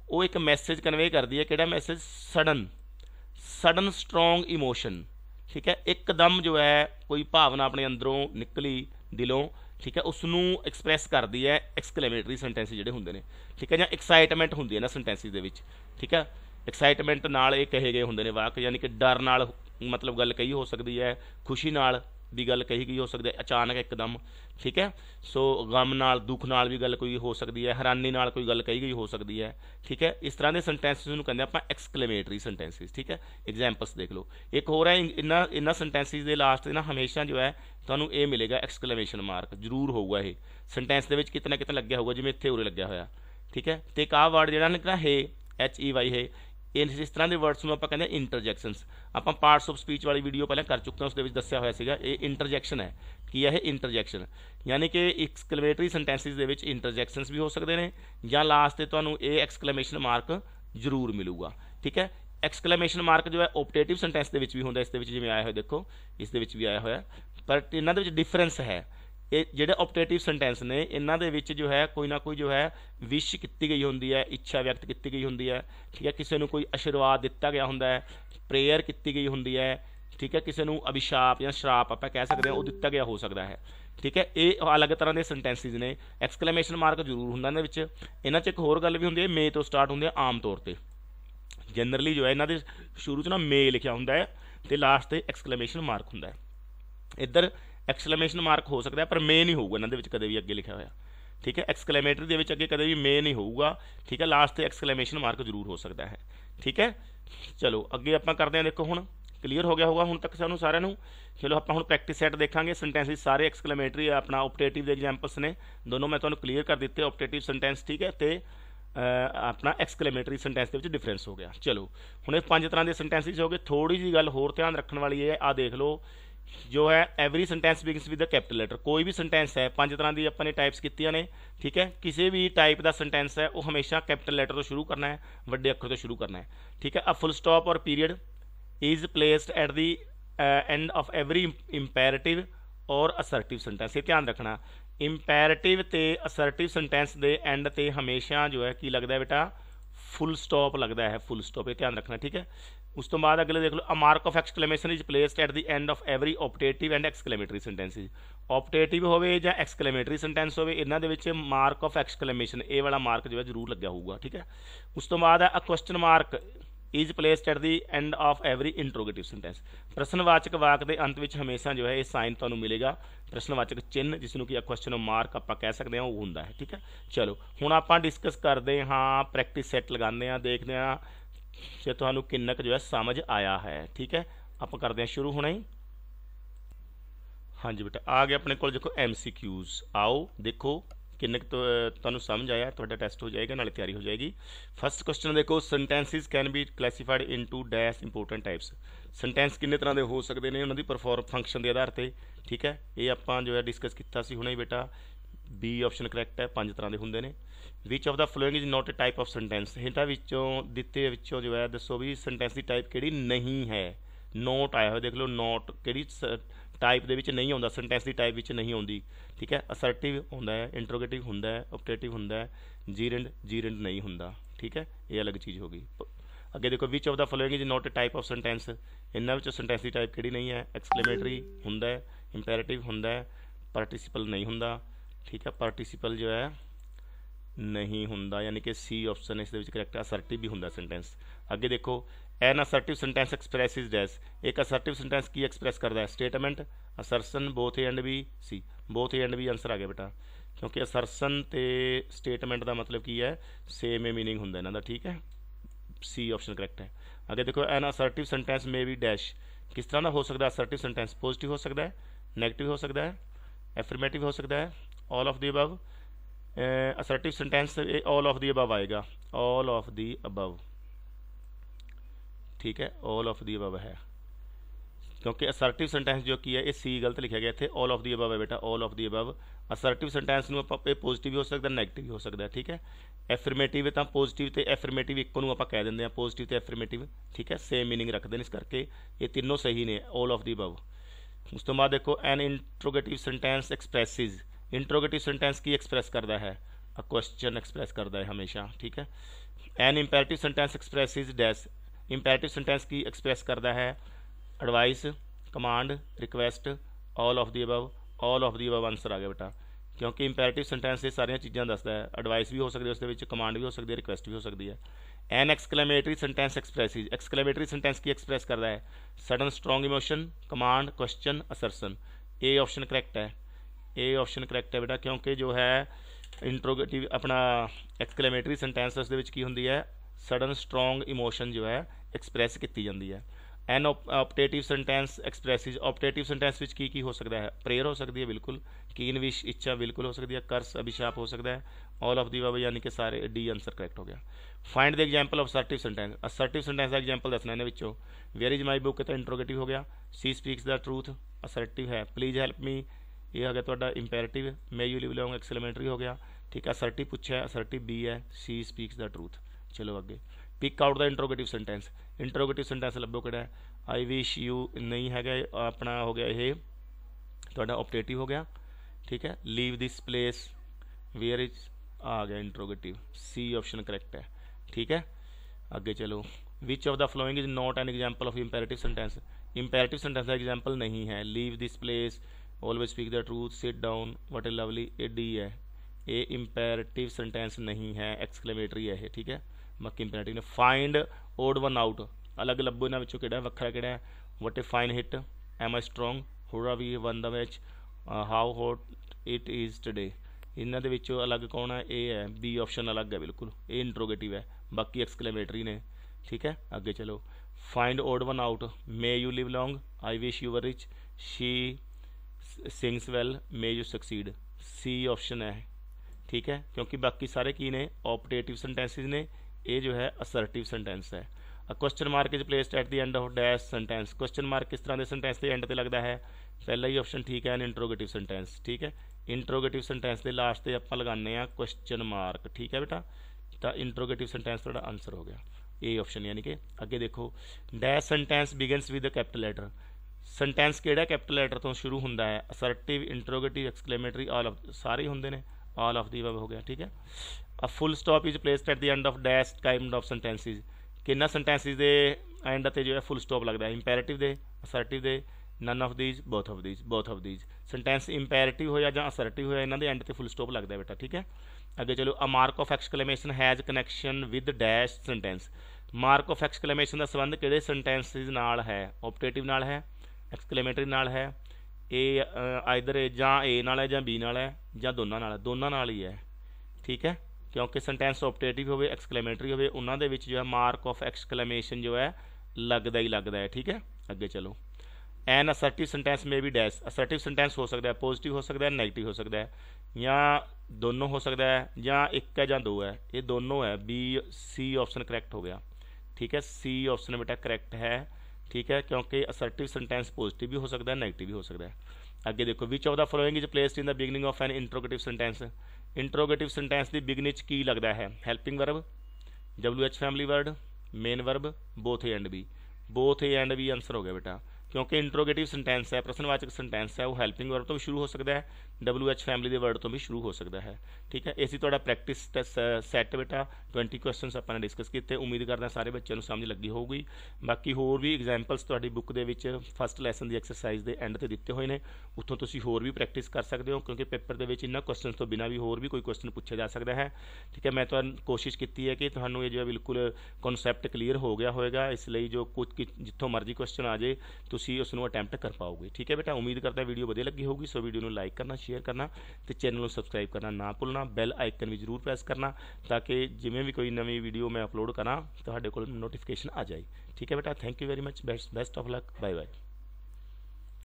ਉਹ ਇੱਕ ਮੈਸੇਜ ਕਨਵੇ ਕਰਦੀ ਹੈ ਕਿਹੜਾ message sudden sudden strong emotion ਠੀਕ ਹੈ ਇੱਕਦਮ ਜੋ ਹੈ ਕੋਈ ਭਾਵਨਾ ਆਪਣੇ ਅੰਦਰੋਂ ਨਿਕਲੀ ਦਿਲੋਂ ਠੀਕ ਹੈ ਉਸ ਨੂੰ ਐਕਸਪ੍ਰੈਸ ਕਰਦੀ ਹੈ ਐਕਸਕਲੇਮੇਟਰੀ ਸੈਂਟੈਂਸ ਜਿਹੜੇ ਹੁੰਦੇ ਨੇ ਠੀਕ ਹੈ ਜਾਂ ਐਕਸਾਈਟਮੈਂਟ ਹੁੰਦੀ ਹੈ ਨਾ ਸੈਂਟੈਂਸਿਸ ਦੇ ਵਿੱਚ ਠੀਕ ਹੈ ਐਕਸਾਈਟਮੈਂਟ ਨਾਲ ਇਹ ਕਹੇ ਗਏ ਹੁੰਦੇ ਨੇ ਵਾਕ ਯਾਨੀ ਕਿ ਡਰ ਨਾਲ ਮਤਲਬ ਗੱਲ ਕਹੀ ਹੋ ਸਕਦੀ ਹੈ ਖੁਸ਼ੀ ਨਾਲ ਵੀ ਗੱਲ ਕਹੀ ਗਈ ਹੋ ਸਕਦੀ ਹੈ ਅਚਾਨਕ ਇੱਕਦਮ ਠੀਕ ਹੈ ਸੋ ਗਮ ਨਾਲ ਦੁੱਖ ਨਾਲ ਵੀ ਗੱਲ ਕੋਈ ਹੋ ਸਕਦੀ ਹੈ ਹੈਰਾਨੀ ਨਾਲ ਕੋਈ ਗੱਲ ਕਹੀ ਗਈ ਹੋ ਸਕਦੀ ਹੈ ਠੀਕ ਹੈ ਇਸ ਤਰ੍ਹਾਂ ਦੇ ਸੈਂਟੈਂਸਸ ਨੂੰ ਕਹਿੰਦੇ ਆਪਾਂ ਐਕਸਕਲੇਮੇਟਰੀ ਸੈਂਟੈਂਸਸ ਠੀਕ ਹੈ ਐਗਜ਼ਾਮਪਲਸ ਦੇਖ ਲਓ ਇੱਕ ਹੋਰ ਹੈ ਇਨਾ ਇਨਾ ਸੈਂਟੈਂਸਸ ਦੇ ਲਾਸਟ ਤੇ ਨਾ ਹਮੇਸ਼ਾ ਜੋ ਹੈ ਤੁਹਾਨੂੰ ਇਹ ਮਿਲੇਗਾ ਐਕਸਕਲੇਮੇਸ਼ਨ ਮਾਰਕ ਜ਼ਰੂਰ ਹੋਊਗਾ ਇਹ ਸੈਂਟੈਂਸ ਦੇ ਵਿੱਚ ਕਿਤਨਾ ਕਿਤਨਾ ਲੱਗਿਆ ਹੋਊਗਾ ਜਿਵੇਂ ਇੱਥੇ ਉਰੇ ਲੱਗਿਆ ਹੋਇਆ ਠੀਕ ਹੈ ਤੇ ਇੱਕ ਆ ਵਰਡ ਜਿਹੜਾ ਨਿਕਲਾ ਹੈ ਐਚ ਈ ਵਾਈ ਹੈ ਇਹ ਇਸ ਤਰ੍ਹਾਂ ਦੇ ਵਰਡਸ ਨੂੰ ਆਪਾਂ ਕਹਿੰਦੇ ਇੰਟਰਜੈਕਸ਼ਨਸ ਆਪਾਂ ਪਾਰਟਸ ਆਫ ਸਪੀਚ ਵਾਲੀ ਵੀਡੀਓ ਪਹਿਲਾਂ ਕਰ ਚੁੱਕੇ ਹਾਂ ਉਸ ਦੇ ਵਿੱਚ ਦੱਸਿਆ ਹੋਇਆ ਸੀਗਾ ਇਹ ਇੰਟਰਜੈਕਸ਼ਨ ਹੈ ਕੀ ਹੈ ਇਹ ਇੰਟਰਜੈਕਸ਼ਨ ਯਾਨੀ ਕਿ ਐਕਸਕਲੇਮੇਟਰੀ ਸੈਂਟੈਂਸਿਸ ਦੇ ਵਿੱਚ ਇੰਟਰਜੈਕਸ਼ਨਸ ਵੀ ਹੋ ਸਕਦੇ ਨੇ ਜਾਂ ਲਾਸਟ ਤੇ ਤੁਹਾਨੂੰ ਇਹ ਐਕਸਕਲੇਮੇਸ਼ਨ ਮਾਰਕ ਜ਼ਰੂਰ ਮਿਲੂਗਾ ਠੀਕ ਹੈ ਐਕਸਕਲੇਮੇਸ਼ਨ ਮਾਰਕ ਜੋ ਹੈ ਆਪਟੇਟਿਵ ਸੈਂਟੈਂਸ ਦੇ ਵਿੱਚ ਵੀ ਹੁੰਦਾ ਇਸ ਦੇ ਵਿੱਚ ਜਿਵੇਂ ਆਇਆ ਹੋਇਆ ਦੇਖੋ ਇਸ ਦੇ ਵਿੱਚ ਵੀ ਆਇਆ ਹੋਇਆ ਪਰ ਇਹਨਾਂ ਦੇ ਵਿੱਚ ਡਿਫਰੈਂਸ ਹੈ ਇਹ ਜਿਹੜੇ ਆਪਰੇਟਿਵ ਸੈਂਟੈਂਸ ਨੇ ਇਹਨਾਂ ਦੇ ਵਿੱਚ ਜੋ ਹੈ ਕੋਈ ਨਾ ਕੋਈ ਜੋ ਹੈ ਵਿਸ਼ ਕੀਤੀ ਗਈ ਹੁੰਦੀ ਹੈ ਇੱਛਾ ਵਿਅਕਤ ਕੀਤੀ ਗਈ ਹੁੰਦੀ ਹੈ ਠੀਕ ਹੈ ਕਿਸੇ ਨੂੰ ਕੋਈ ਅਸ਼ੀਰਵਾਦ ਦਿੱਤਾ ਗਿਆ ਹੁੰਦਾ ਹੈ ਪ੍ਰੇਅਰ ਕੀਤੀ ਗਈ ਹੁੰਦੀ ਹੈ ਠੀਕ ਹੈ ਕਿਸੇ ਨੂੰ ਅਭਿਸ਼ਾਪ ਜਾਂ ਸ਼ਰਾਪ ਆਪਾਂ ਕਹਿ ਸਕਦੇ ਹਾਂ ਉਹ ਦਿੱਤਾ ਗਿਆ ਹੋ ਸਕਦਾ ਹੈ ਠੀਕ ਹੈ ਇਹ ਅਲੱਗ ਤਰ੍ਹਾਂ ਦੇ ਸੈਂਟੈਂਸਿਸ ਨੇ ਐਕਸਕਲੇਮੇਸ਼ਨ ਮਾਰਕ ਜ਼ਰੂਰ ਹੁੰਦਾ ਇਹਨਾਂ ਵਿੱਚ ਇਹਨਾਂ 'ਚ ਇੱਕ ਹੋਰ ਗੱਲ ਵੀ ਹੁੰਦੀ ਹੈ ਮੇ ਤੋਂ ਸਟਾਰਟ ਹੁੰਦੇ ਆ ਆਮ ਤੌਰ ਤੇ ਜਨਰਲੀ ਜੋ ਹੈ ਇਹਨਾਂ ਦੇ ਸ਼ੁਰੂ 'ਚ ਨਾ ਮੇ ਲਿਖਿਆ ਹੁੰਦਾ ਹੈ ਤੇ ਲਾਸਟ ਤੇ ਐਕਸਕਲੇਮੇਸ਼ਨ ਮਾਰਕ ਹੁੰਦਾ ਹੈ ਇੱਧਰ ਐਕਸਕਲੇਮੇਸ਼ਨ ਮਾਰਕ ਹੋ ਸਕਦਾ ਪਰ ਮੇ ਨਹੀਂ ਹੋਊਗਾ ਇਹਨਾਂ ਦੇ ਵਿੱਚ ਕਦੇ ਵੀ ਅੱਗੇ ਲਿਖਿਆ ਹੋਇਆ ਠੀਕ ਹੈ ਐਕਸਕਲੇਮੇਟਰੀ ਦੇ ਵਿੱਚ ਅੱਗੇ ਕਦੇ ਵੀ ਮੇ ਨਹੀਂ ਹੋਊਗਾ ਠੀਕ ਹੈ ਲਾਸਟ ਤੇ ਐਕਸਕਲੇਮੇਸ਼ਨ ਮਾਰਕ ਜ਼ਰੂਰ ਹੋ ਸਕਦਾ ਹੈ ਠੀਕ ਹੈ ਚਲੋ ਅੱਗੇ ਆਪਾਂ ਕਰਦੇ ਹਾਂ ਦੇਖੋ ਹੁਣ ਕਲੀਅਰ ਹੋ ਗਿਆ ਹੋਗਾ ਹੁਣ ਤੱਕ ਸਾਨੂੰ ਸਾਰਿਆਂ ਨੂੰ ਚਲੋ ਆਪਾਂ ਹੁਣ ਪ੍ਰੈਕਟਿਸ ਸੈਟ ਦੇਖਾਂਗੇ ਸੈਂਟੈਂਸਿਸ ਸਾਰੇ ਐਕਸਕਲੇਮੇਟਰੀ ਆਪਣਾ ਆਪਰੇਟਿਵ ਦੇ ਐਗਜ਼ਾਮਪਲਸ ਨੇ ਦੋਨੋਂ ਮੈਂ ਤੁਹਾਨੂੰ ਕਲੀਅਰ ਕਰ ਦਿੱਤੇ ਆਪਰੇਟਿਵ ਸੈਂਟੈਂਸ ਠੀਕ ਹੈ ਤੇ ਆਪਣਾ ਐਕਸਕਲੇਮੇਟਰੀ ਸੈਂਟੈਂਸ ਦੇ ਵਿੱਚ ਡਿਫਰੈਂਸ ਹੋ ਗਿਆ ਚਲੋ ਹੁਣ ਇਹ ਪੰਜ ਤਰ੍ਹਾਂ ਦੇ ਸੈਂਟੈਂਸਿਸ ਹੋ ਗਏ ਥੋੜੀ ਜੀ ਗੱਲ ਹੋਰ ਧਿਆਨ ਰੱਖਣ ਵਾਲੀ ਹੈ ਆ ਦੇਖ ਲਓ ਜੋ ਹੈ every sentence begins with a capital letter ਕੋਈ ਵੀ ਸੈਂਟੈਂਸ ਹੈ ਪੰਜ ਤਰ੍ਹਾਂ ਦੀ ਆਪਾਂ ਨੇ ਟਾਈਪਸ ਕੀਤੀਆਂ ਨੇ ਠੀਕ ਹੈ ਕਿਸੇ ਵੀ ਟਾਈਪ ਦਾ ਸੈਂਟੈਂਸ ਹੈ ਉਹ ਹਮੇਸ਼ਾ ਕੈਪੀਟਲ ਲੈਟਰ ਤੋਂ ਸ਼ੁਰੂ ਕਰਨਾ ਹੈ ਵੱਡੇ ਅੱਖਰ ਤੋਂ ਸ਼ੁਰੂ ਕਰਨਾ ਹੈ ਠੀਕ ਹੈ a full stop or period is placed at the end of every imperative or assertive sentence ਇਹ ਧਿਆਨ ਰੱਖਣਾ ਇੰਪੈਰੇਟਿਵ ਤੇ ਅਸਰਟਿਵ ਸੈਂਟੈਂਸ ਦੇ ਐਂਡ ਤੇ ਹਮੇਸ਼ਾ ਜੋ ਹੈ ਕੀ ਲੱਗਦਾ ਹੈ ਬੇਟਾ ਫੁੱਲ ਸਟਾਪ ਲੱਗਦਾ ਹੈ ਫੁੱਲ ਸਟਾਪ ਇਹ ਧਿਆਨ ਰੱਖਣਾ ਠੀਕ ਹੈ ਉਸ ਤੋਂ ਬਾਅਦ ਅਗਲੇ ਦੇਖ ਲਓ a mark of exclamation is placed at the end of every operative and exclamatory sentences operative ਹੋਵੇ ਜਾਂ ਐਕਸਕਲੇਮੇਟਰੀ ਸੈਂਟੈਂਸ ਹੋਵੇ ਇਹਨਾਂ ਦੇ ਵਿੱਚ ਮਾਰਕ ਆਫ ਐਕਸਕਲੇਮੇਸ਼ਨ ਇਹ ਵਾਲਾ ਮਾਰਕ ਜਿਹੜਾ ਜ਼ਰੂਰ ਲੱਗਿਆ ਹੋਊਗਾ ਠੀਕ ਹੈ ਉਸ ਤੋਂ ਬਾਅਦ a question mark is placed at the end of every interrogative sentence ਪ੍ਰਸ਼ਨਵਾਚਕ ਵਾਕ ਦੇ ਅੰਤ ਵਿੱਚ ਹਮੇਸ਼ਾ ਜੋ ਹੈ ਇਹ ਸਾਈਨ ਤੁਹਾਨੂੰ ਮਿਲੇਗਾ ਪ੍ਰਸ਼ਨਵਾਚਕ ਚਿੰਨ ਜਿਸ ਨੂੰ ਕਿ ਆ ਕੁਐਸਚਨ ਮਾਰਕ ਆਪਾਂ ਕਹਿ ਸਕਦੇ ਹਾਂ ਉਹ ਹੁੰਦਾ ਹੈ ਠੀਕ ਹੈ ਚਲੋ ਹੁਣ ਆਪਾਂ ਡਿਸਕਸ ਕਰਦੇ ਹਾਂ ਪ੍ਰੈਕਟਿਸ ਸੈੱਟ ਲਗਾਉਂਦੇ ਹਾਂ ਦੇਖਦੇ ਹਾਂ ਤੇ ਤੁਹਾਨੂੰ ਕਿੰਨਾ ਕੁ ਜੋ ਹੈ ਸਮਝ ਆਇਆ ਹੈ ਠੀਕ ਹੈ ਆਪਾਂ ਕਰਦੇ ਹਾਂ ਸ਼ੁਰੂ ਹੁਣੇ ਹੀ ਹਾਂਜੀ ਬੇਟਾ ਆ ਗਿਆ ਆਪਣੇ ਕੋਲ ਦੇਖੋ ਐਮਸੀਕਿਊਜ਼ ਆਓ ਦੇਖੋ ਕਿੰਨਕ ਤੁਹਾਨੂੰ ਸਮਝ ਆਇਆ ਤੁਹਾਡਾ ਟੈਸਟ ਹੋ ਜਾਏਗਾ ਨਾਲੇ ਤਿਆਰੀ ਹੋ ਜਾਏਗੀ ਫਸਟ ਕੁਐਸਚਨ ਦੇਖੋ sentences can be classified into dash important types sentence ਕਿੰਨੇ ਤਰ੍ਹਾਂ ਦੇ ਹੋ ਸਕਦੇ ਨੇ ਉਹਨਾਂ ਦੀ ਪਰਫਾਰਮ ਫੰਕਸ਼ਨ ਦੇ ਆਧਾਰ ਤੇ ਠੀਕ ਹੈ ਇਹ ਆਪਾਂ ਜੋ ਹੈ ਡਿਸਕਸ ਕੀਤਾ ਸੀ ਹੁਣੇ ਬੇਟਾ ਬੀ ਆਪਸ਼ਨ ਕਰੈਕਟ ਹੈ ਪੰਜ ਤਰ੍ਹਾਂ ਦੇ ਹੁੰਦੇ ਨੇ which of the following is not a type of sentence ਹਿੰਟਾਂ ਵਿੱਚੋਂ ਦਿੱਤੇ ਵਿੱਚੋਂ ਜੋ ਹੈ ਦੱਸੋ ਵੀ ਸੈਂਟੈਂਸ ਦੀ ਟਾਈਪ ਕਿਹੜੀ ਨਹੀਂ ਹੈ ਨੋਟ ਆਇਆ ਹੋਇਆ ਦੇਖ ਲਓ ਨੋਟ ਕਿਹੜੀ ਟਾਈਪ ਦੇ ਵਿੱਚ ਨਹੀਂ ਆਉਂਦਾ ਸੈਂਟੈਂਸ ਦੀ ਟਾਈਪ ਵਿੱਚ ਨਹੀਂ ਆਉਂਦੀ ਠੀਕ ਹੈ ਅਸਰਟਿਵ ਹੁੰਦਾ ਹੈ ਇੰਟਰੋਗੇਟਿਵ ਹੁੰਦਾ ਹੈ ਆਪਰੇਟਿਵ ਹੁੰਦਾ ਹੈ ਜੀਰੈਂਡ ਜੀਰੈਂਡ ਨਹੀਂ ਹੁੰਦਾ ਠੀਕ ਹੈ ਇਹ ਅਲੱਗ ਚੀਜ਼ ਹੋ ਗਈ ਅੱਗੇ ਦੇਖੋ which of the following is not a type of sentence ਇਹਨਾਂ ਵਿੱਚੋਂ ਸੈਂਟੈਂਸ ਦੀ ਟਾਈਪ ਕਿਹੜੀ ਨਹੀਂ ਹੈ ਐਕਸਕਲੇਮੇਟਰੀ ਹੁੰਦਾ ਹੈ ਇੰਪੈਰੇਟਿਵ ਹੁੰਦਾ ਹੈ ਪਾਰਟਿਸਿਪਲ ਨਹੀਂ ਹੁੰਦਾ ਠੀਕ ਹੈ ਪਾਰਟਿਸਿਪਲ ਜੋ ਹੈ ਨਹੀਂ ਹੁੰਦਾ ਯਾਨੀ ਕਿ ਸੀ ਆਪਸ਼ਨ ਇਸ ਦੇ ਵਿੱਚ ਕਰੈਕਟ ਅਸਰਟਿਵ ਵੀ ਹੁੰਦਾ ਸੈਂਟੈਂਸ ਅੱਗੇ ਦੇਖੋ ਐਨ ਅਸਰਟਿਵ ਸੈਂਟੈਂਸ ਐਕਸਪ੍ਰੈਸਿਸ ਡੈਸ ਇੱਕ ਅਸਰਟਿਵ ਸੈਂਟੈਂਸ ਕੀ ਐਕਸਪ੍ਰੈਸ ਕਰਦਾ ਹੈ statement assertion both and B C both and B answer ਆ ਗਿਆ ਬੇਟਾ ਕਿਉਂਕਿ ਅਸਰਸ਼ਨ ਤੇ ਸਟੇਟਮੈਂਟ ਦਾ ਮਤਲਬ ਕੀ ਹੈ ਸੇਮ ਹੀ ਮੀਨਿੰਗ ਹੁੰਦਾ ਇਹਨਾਂ ਦਾ ਠੀਕ ਹੈ ਸੀ ਆਪਸ਼ਨ ਕਰੈਕਟ ਹੈ ਅੱਗੇ ਦੇਖੋ an assertive sentence may be dash ਕਿਸ ਤਰ੍ਹਾਂ ਦਾ ਹੋ ਸਕਦਾ ਅਸਰਟਿਵ ਸੈਂਟੈਂਸ ਪੋਜ਼ਿਟਿਵ ਹੋ ਸਕਦਾ ਹੈ ਨੈਗੇਟਿਵ ਹੋ ਸਕਦਾ ਹੈ ਐਫਰਮੇਟਿਵ ਹੋ ਸਕਦਾ ਹੈ all of the above assertive sentence all of the above आएगा ऑल ऑफ दी अबव ठीक है ऑल ऑफ दी अबव है क्योंकि असर्टिव सेंटेंस ਜੋ ਕੀ ਹੈ ਇਹ ਸੀ ਗਲਤ ਲਿਖਿਆ ਗਿਆ ਇੱਥੇ ਆਲ ਆਫ ਦੀ ਅਬਵ ਹੈ ਬੇਟਾ all of the above assertive sentence ਨੂੰ ਆਪਾਂ ਇਹ ਪੋਜ਼ਿਟਿਵ ਹੋ ਸਕਦਾ ਨੈਗੇਟਿਵ ਵੀ ਹੋ ਸਕਦਾ ਠੀਕ ਹੈ ਐਫਰਮੇਟਿਵ ਹੈ ਤਾਂ ਪੋਜ਼ਿਟਿਵ ਤੇ ਐਫਰਮੇਟਿਵ ਇੱਕੋ ਨੂੰ ਆਪਾਂ ਕਹਿ ਦਿੰਦੇ ਆ ਪੋਜ਼ਿਟਿਵ ਤੇ ਐਫਰਮੇਟਿਵ ਠੀਕ ਹੈ ਸੇਮ मीनिंग ਰੱਖਦੇ ਨੇ ਇਸ ਕਰਕੇ ਇਹ ਤਿੰਨੋਂ ਸਹੀ ਨੇ ਆਲ ਆਫ ਦੀ ਅਬਵ ਉਸ ਤੋਂ ਬਾਅਦ ਦੇਖੋ an interrogative sentence expresses interrogative sentence ਕੀ ਐਕਸਪ੍ਰੈਸ ਕਰਦਾ ਹੈ ਅ ਕੁਐਸਚਨ ਐਕਸਪ੍ਰੈਸ ਕਰਦਾ ਹੈ ਹਮੇਸ਼ਾ ਠੀਕ ਹੈ an imperative sentence expresses dash imperative sentence ਕੀ ਐਕਸਪ੍ਰੈਸ ਕਰਦਾ ਹੈ advice command request all of the above all of the above answer ਆ ਗਿਆ ਬੇਟਾ ਕਿਉਂਕਿ ਇੰਪੈਰੇਟਿਵ ਸੈਂਟੈਂਸ ਇਹ ਸਾਰੀਆਂ ਚੀਜ਼ਾਂ ਦੱਸਦਾ ਹੈ ਐਡਵਾਈਸ ਵੀ ਹੋ ਸਕਦੀ ਹੈ ਉਸ ਦੇ ਵਿੱਚ ਕਮਾਂਡ ਵੀ ਹੋ ਸਕਦੀ ਹੈ ਰਿਕੁਐਸਟ ਵੀ ਹੋ ਸਕਦੀ ਹੈ an exclamatory sentence expresses exclamatory sentence ਕੀ ਐਕਸਪ੍ਰੈਸ ਕਰਦਾ ਹੈ sudden strong emotion command question assertion ਇਹ ਆਪਸ਼ਨ ਕਰੈਕਟ ਹੈ ਇਹ ਆਪਸ਼ਨ ਕਰੈਕਟ ਹੈ ਬੇਟਾ ਕਿਉਂਕਿ ਜੋ ਹੈ ਇੰਟਰੋਗੇਟਿਵ ਆਪਣਾ ਐਕਸਕਲੇਮੇਟਰੀ ਸੈਂਟੈਂਸਸ ਦੇ ਵਿੱਚ ਕੀ ਹੁੰਦੀ ਹੈ ਸਡਨ ਸਟਰੋਂਗ ਇਮੋਸ਼ਨ ਜੋ ਹੈ ਐਕਸਪ੍ਰੈਸ ਕੀਤੀ ਜਾਂਦੀ ਹੈ ਐਨ ਆਪਟੇਟਿਵ ਸੈਂਟੈਂਸ ਐਕਸਪ੍ਰੈਸਿਸ ਆਪਟੇਟਿਵ ਸੈਂਟੈਂਸ ਵਿੱਚ ਕੀ ਕੀ ਹੋ ਸਕਦਾ ਹੈ ਪ੍ਰੇਅਰ ਹੋ ਸਕਦੀ ਹੈ ਬਿਲਕੁਲ ਕੀਨ ਵਿਸ਼ ਇੱਛਾ ਬਿਲਕੁਲ ਹੋ ਸਕਦੀ ਹੈ ਕਰਸ ਅਭਿਸ਼ਾਪ ਹੋ ਸਕਦਾ ਹੈ ਆਲ ਆਫ ਦੀ ਬਾਬ ਯਾਨੀ ਕਿ ਸਾਰੇ ਡੀ ਆਨਸਰ ਕਰੈਕਟ ਹੋ ਗਿਆ find the example of assertive sentence assertive sentence ਦਾ ਐਗਜ਼ਾਮਪਲ ਦੱਸਣਾ ਇਹਨਾਂ ਵਿੱਚੋਂ ਵੇਅਰ ਇਜ਼ ਮਾਈ ਬੁੱਕ ਤਾਂ ਇੰਟਰੋਗੇਟਿਵ ਹੋ ਗਿਆ ਸੀ ਸਪੀਕਸ ਦਾ ਟਰੂਥ ਅਸਰਟਿਵ ਹੈ ਪਲੀਜ਼ ਹੈਲਪ ਮੀ यह आ गया थोड़ा इंपेरेटिव मैं यू लिव लिवलोंग एक्सलमेंट्री हो गया ठीक है असरटिव पूछा असरटिव बी है सी स्पीक्स द ट्रूथ चलो अगे pick out the interrogative sentence interrogative sentence लभो कि आई विश यू नहीं है अपना हो गया ये थोड़ा ऑपरेटिव हो गया ठीक है leave this place where is आ गया इंट्रोगेटिव सी ऑप्शन करैक्ट है ठीक है अगे चलो which of the following is not an example of imperative sentence imperative sentence का एग्जाम्पल नहीं है leave this place always speak the truth sit down what a lovely A D है A imperative sentence नहीं है exclamatory है ये ठीक है बाकी इम्पेरेटिव ने फाइंड ओड वन आउट अलग लब्बो इन्होंने ਵਿੱਚੋਂ ਕਿਹੜਾ ਵੱਖਰਾ ਕਿਹੜਾ ਹੈ what a fine hit am I strong ਹੋਰਾ we won the match how hot it is today ਇਹਨਾਂ ਦੇ ਵਿੱਚੋਂ ਅਲੱਗ ਕੌਣ ਹੈ ਏ ਹੈ ਬੀ ਆਪਸ਼ਨ ਅਲੱਗ ਹੈ ਬਿਲਕੁਲ ਇਹ ਇੰਟਰੋਗੇਟਿਵ ਹੈ ਬਾਕੀ ਐਕਸਕਲੇਮੇਟਰੀ ਨੇ ਠੀਕ ਹੈ ਅੱਗੇ ਚਲੋ find odd one out may you live long I wish you were rich she sings well may you succeed C option ਹੈ ठीक है क्योंकि बाकी सारे की ने ऑपरेटिव सेंटेंसेज ने ये जो है असर्टिव सेंटेंस है question mark is placed at the end of dash sentence question mark किस तरह के सेंटेंस के एंड पे लगता है पहला ही ऑप्शन ठीक है एन इंट्रोगेटिव सेंटेंस ठीक है इंट्रोगेटिव सेंटेंस के लास्ट से आप लगाने हैं क्वेश्चन मार्क ठीक है बेटा तो इंट्रोगेटिव सेंटेंस थोड़ा आंसर हो गया ए ऑप्शन यानी कि अगे देखो dash sentence begins with capital letter sentence ਕਿਹੜਾ ਕੈਪੀਟਲ ਲੈਟਰ ਤੋਂ ਸ਼ੁਰੂ ਹੁੰਦਾ ਹੈ ਅਸਰਟਿਵ ਇੰਟਰੋਗੇਟਿਵ ਐਕਸਕਲੇਮੇਟਰੀ ਆਲ ਆਫ ਸਾਰੇ ਹੁੰਦੇ ਨੇ ਆਲ ਆਫ ਦੀ ਵਬ ਹੋ ਗਿਆ ਠੀਕ ਹੈ a full stop is placed at the end of dash kind of sentences ਕਿੰਨਾ ਸੈਂਟੈਂਸਿਸ ਦੇ ਐਂਡ ਤੇ ਜੋ ਹੈ ਫੁੱਲ ਸਟਾਪ ਲੱਗਦਾ ਹੈ ਇੰਪੈਰੇਟਿਵ ਦੇ ਅਸਰਟਿਵ ਦੇ none of these both of these both of these sentence imperative ਹੋਇਆ ਜਾਂ ਅਸਰਟਿਵ ਹੋਇਆ ਇਹਨਾਂ ਦੇ ਐਂਡ ਤੇ ਫੁੱਲ ਸਟਾਪ ਲੱਗਦਾ ਬੇਟਾ ਠੀਕ ਹੈ ਅੱਗੇ ਚਲੋ a mark of exclamation has connection with dash sentence mark of exclamation ਦਾ ਸੰਬੰਧ ਕਿਹੜੇ ਸੈਂਟੈਂਸਿਸ ਨਾਲ ਹੈ ਆਪਰੇਟਿਵ ਨਾਲ ਹੈ ਐਕਸਕਲੇਮੇਟਰੀ ਨਾਲ ਹੈ ਇਹ ਆਈਦਰ ਜਾਂ ਏ ਨਾਲ ਹੈ ਜਾਂ ਬੀ ਨਾਲ ਹੈ ਜਾਂ ਦੋਨਾਂ ਨਾਲ ਹੈ ਦੋਨਾਂ ਨਾਲ ਹੀ ਹੈ ਠੀਕ ਹੈ ਕਿਉਂਕਿ ਸੈਂਟੈਂਸ ਆਪਟੇਟਿਵ ਹੋਵੇ ਐਕਸਕਲੇਮੇਟਰੀ ਹੋਵੇ ਉਹਨਾਂ ਦੇ ਵਿੱਚ ਜੋ ਹੈ ਮਾਰਕ ਆਫ ਐਕਸਕਲੇਮੇਸ਼ਨ ਜੋ ਹੈ ਲੱਗਦਾ ਹੀ ਲੱਗਦਾ ਹੈ ਠੀਕ ਹੈ ਅੱਗੇ ਚਲੋ an assertive sentence may be dash assertive sentence ਹੋ ਸਕਦਾ ਹੈ ਪੋਜ਼ਿਟਿਵ ਹੋ ਸਕਦਾ ਹੈ 네ਗੇਟਿਵ ਹੋ ਸਕਦਾ ਹੈ ਜਾਂ ਦੋਨੋਂ ਹੋ ਸਕਦਾ ਹੈ ਜਾਂ ਇੱਕ ਹੈ ਜਾਂ ਦੋ ਹੈ ਇਹ ਦੋਨੋਂ ਹੈ ਬੀ ਸੀ ਆਪਸ਼ਨ ਕਰੈਕਟ ਹੋ ਗਿਆ ਠੀਕ ਹੈ ਸੀ ਆਪਸ਼ਨ ਬੇਟਾ ਕਰੈਕਟ ਹੈ ਠੀਕ ਹੈ ਕਿਉਂਕਿ ਅਸਰਟਿਵ ਸੈਂਟੈਂਸ ਪੋਜ਼ਿਟਿਵ ਵੀ ਹੋ ਸਕਦਾ ਹੈ 네ਗੇਟਿਵ ਵੀ ਹੋ ਸਕਦਾ ਹੈ ਅੱਗੇ ਦੇਖੋ which of the following is placed in the beginning of an interrogative sentence interrogative sentence ਦੀ ਬਿਗਨਿੰਗ ਚ ਕੀ ਲੱਗਦਾ ਹੈ helping verb WH family word main verb both A and B both A and B answer ਹੋ ਗਿਆ ਬੇਟਾ ਕਿਉਂਕਿ interrogative sentence ਹੈ ਪ੍ਰਸ਼ਨਵਾਚਕ ਸੈਂਟੈਂਸ ਹੈ ਉਹ ਹੈਲਪਿੰਗ ਵਰਬ ਤੋਂ ਵੀ ਸ਼ੁਰੂ ਹੋ ਸਕਦਾ ਹੈ WH ਫੈਮਿਲੀ ਦੇ ਵਰਡ ਤੋਂ ਵੀ ਸ਼ੁਰੂ ਹੋ ਸਕਦਾ ਹੈ ਠੀਕ ਹੈ ਇਸੇ ਤੁਹਾਡਾ ਪ੍ਰੈਕਟਿਸ ਸੈੱਟ ਬੇਟਾ 20 ਕੁਐਸਚਨਸ ਆਪਾਂ ਨੇ ਡਿਸਕਸ ਕੀਤੇ ਉਮੀਦ ਕਰਦਾ ਸਾਰੇ ਬੱਚਿਆਂ ਨੂੰ ਸਮਝ ਲੱਗੀ ਹੋਊਗੀ ਬਾਕੀ ਹੋਰ ਵੀ ਐਗਜ਼ਾਮਪਲਸ ਤੁਹਾਡੀ ਬੁੱਕ ਦੇ ਵਿੱਚ ਫਸਟ ਲੈਸਨ ਦੀ ਐਕਸਰਸਾਈਜ਼ ਦੇ ਐਂਡ ਤੇ ਦਿੱਤੇ ਹੋਏ ਨੇ ਉੱਥੋਂ ਤੁਸੀਂ ਹੋਰ ਵੀ ਪ੍ਰੈਕਟਿਸ ਕਰ ਸਕਦੇ ਹੋ ਕਿਉਂਕਿ ਪੇਪਰ ਦੇ ਵਿੱਚ ਇੰਨਾ ਕੁਐਸਚਨਸ ਤੋਂ ਬਿਨਾਂ ਵੀ ਹੋਰ ਵੀ ਕੋਈ ਕੁਐਸਚਨ ਪੁੱਛਿਆ ਜਾ ਸਕਦਾ ਹੈ ਠੀਕ ਹੈ ਮੈਂ ਤੁਹਾਨੂੰ ਕੋਸ਼ਿਸ਼ ਕੀਤੀ ਹੈ ਕਿ ਤੁਹਾਨੂੰ ਇਹ ਜੋ ਬਿਲਕੁਲ ਕਨਸੈਪਟ ਕਲੀਅਰ ਹੋ ਗਿਆ ਹੋਵੇਗਾ ਇਸ ਲਈ ਜੋ ਕੁਝ ਜਿੱਥੋਂ ਮਰਜ਼ੀ ਕੁਐਸਚਨ ਆ ਜਾਏ ਤੁਸੀਂ ਉਸ ਨੂੰ ਅਟੈਂਪਟ ਕਰ ਪਾਓਗੇ ਠੀਕ ਹੈ ਬੇਟਾ ਉਮੀਦ ਕਰਦਾ ਵੀਡੀਓ ਵਧੀਆ ਲੱਗੀ ਹੋਊਗੀ ਸੋ ਵੀਡੀਓ ਨੂੰ ਲਾਈਕ ਕਰਨਾ ਸ਼ੇਅਰ ਕਰਨਾ ਤੇ ਚੈਨਲ ਨੂੰ ਸਬਸਕ੍ਰਾਈਬ ਕਰਨਾ ਨਾ ਭੁੱਲਣਾ ਬੈਲ ਆਈਕਨ ਵੀ ਜ਼ਰੂਰ ਪ੍ਰੈਸ ਕਰਨਾ ਤਾਂ ਕਿ ਜਿਵੇਂ ਵੀ ਕੋਈ ਨਵੀਂ ਵੀਡੀਓ ਮੈਂ ਅਪਲੋਡ ਕਰਾਂ ਤੁਹਾਡੇ ਕੋਲ ਨੋਟੀਫਿਕੇਸ਼ਨ ਆ ਜਾਏ ਠੀਕ ਹੈ ਬੇਟਾ thank you very much best best of luck bye bye